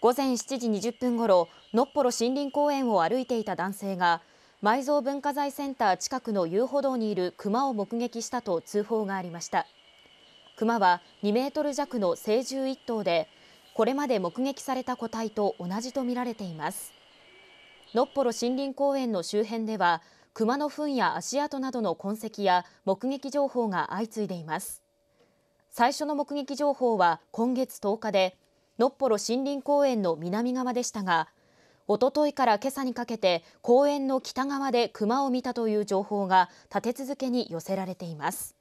午前7時20分ごろのっぽろ森林公園を歩いていた男性が埋蔵文化財センター近くの遊歩道にいる熊を目撃したと通報がありました熊は2メートル弱の成獣1頭でこれまで目撃された個体と同じとみられていますのっぽろ森林公園の周辺では熊マの糞や足跡などの痕跡や目撃情報が相次いでいます最初の目撃情報は今月10日でのっぽろ森林公園の南側でしたがおとといから今朝にかけて公園の北側でクマを見たという情報が立て続けに寄せられています。